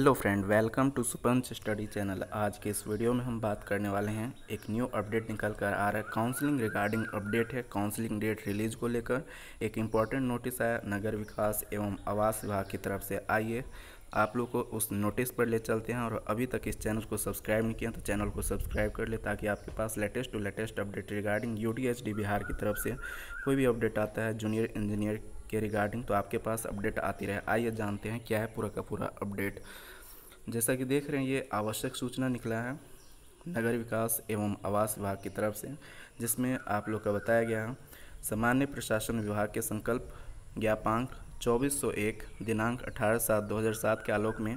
hello friend welcome to सुपंच study channel आज के इस वीडियो में हम बात करने वाले हैं एक न्यू अपडेट निकल कर आ रहा है काउंसलिंग रिगार्डिंग अपडेट है काउंसलिंग डेट रिलीज को लेकर एक इम्पॉर्टेंट नोटिस आया नगर विकास एवं आवास विभाग की तरफ से आइए आप लोग को उस नोटिस पर ले चलते हैं और अभी तक इस चैनल को सब्सक्राइब नहीं किया तो चैनल को सब्सक्राइब कर ले ताकि आपके पास latest to latest update regarding यू बिहार की तरफ से कोई भी अपडेट आता है जूनियर इंजीनियर के रिगार्डिंग तो आपके पास अपडेट आती रहे आइए जानते हैं क्या है पूरा का पूरा अपडेट जैसा कि देख रहे हैं ये आवश्यक सूचना निकला है नगर विकास एवं आवास विभाग की तरफ से जिसमें आप लोग का बताया गया है सामान्य प्रशासन विभाग के संकल्प ज्ञापांक 2401 दिनांक 18 सात 2007 के आलोक में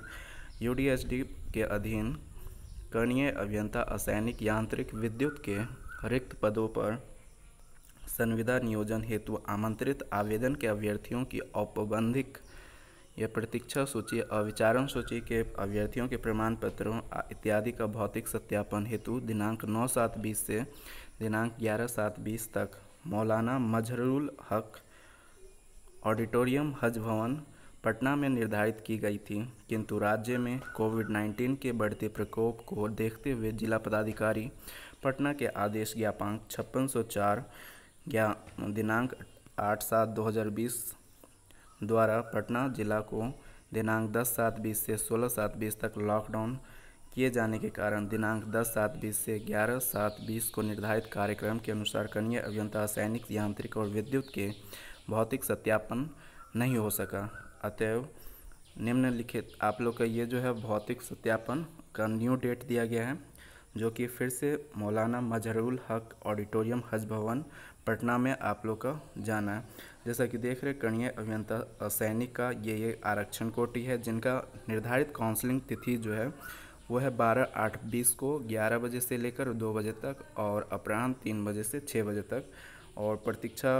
यूडीएचडी के अधीन करणीय अभियंता असैनिक यांत्रिक विद्युत के रिक्त पदों पर संविदा नियोजन हेतु आमंत्रित आवेदन के अभ्यर्थियों की औपबंधिक या प्रतीक्षा सूची अविचारण सूची के अभ्यर्थियों के प्रमाण पत्रों इत्यादि का भौतिक सत्यापन हेतु दिनांक नौ सात बीस से दिनांक ग्यारह सात बीस तक मौलाना मजहरुल हक ऑडिटोरियम हज भवन पटना में निर्धारित की गई थी किंतु राज्य में कोविड 19 के बढ़ते प्रकोप को देखते हुए जिला पदाधिकारी पटना के आदेश ज्ञापांक छप्पन सौ चार ज्ञान दिनांक आठ सात दो हज़ार बीस द्वारा पटना जिला को दिनांक दस सात बीस से सोलह सात बीस तक लॉकडाउन किए जाने के कारण दिनांक दस सात बीस से ग्यारह सात बीस को निर्धारित कार्यक्रम के अनुसार कनीय अभियंता सैनिक यांत्रिक और विद्युत के भौतिक सत्यापन नहीं हो सका अतएव निम्नलिखित आप लोग का ये जो है भौतिक सत्यापन का न्यू डेट दिया गया है जो कि फिर से मौलाना मजहरुल हक ऑडिटोरियम हज भवन पटना में आप लोग का जाना है जैसा कि देख रहे कणीय अभियंता सैनिक का ये ये आरक्षण कोटि है जिनका निर्धारित काउंसलिंग तिथि जो है वो है बारह आठ बीस को ग्यारह बजे से लेकर दो बजे तक और अपराह्न तीन बजे से छः बजे तक और प्रतीक्षा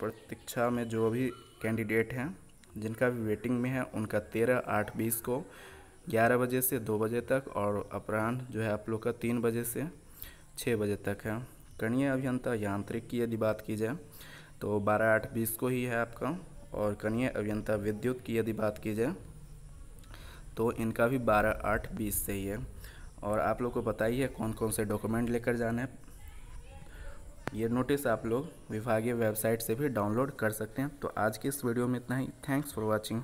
प्रतीक्षा में जो भी कैंडिडेट हैं जिनका भी वेटिंग में है उनका तेरह आठ बीस को ग्यारह बजे से दो बजे तक और अपराह्न जो है आप लोग का तीन बजे से छः बजे तक है करणीय अभियंता यांत्रिक की यदि बात की जाए तो बारह आठ बीस को ही है आपका और कनीय अभियंता विद्युत की यदि बात की जाए तो इनका भी बारह आठ बीस से ही है और आप लोग को बताइए कौन कौन से डॉक्यूमेंट लेकर जाना है ये नोटिस आप लोग विभागीय वेबसाइट से भी डाउनलोड कर सकते हैं तो आज की इस वीडियो में इतना ही थैंक्स फॉर वॉचिंग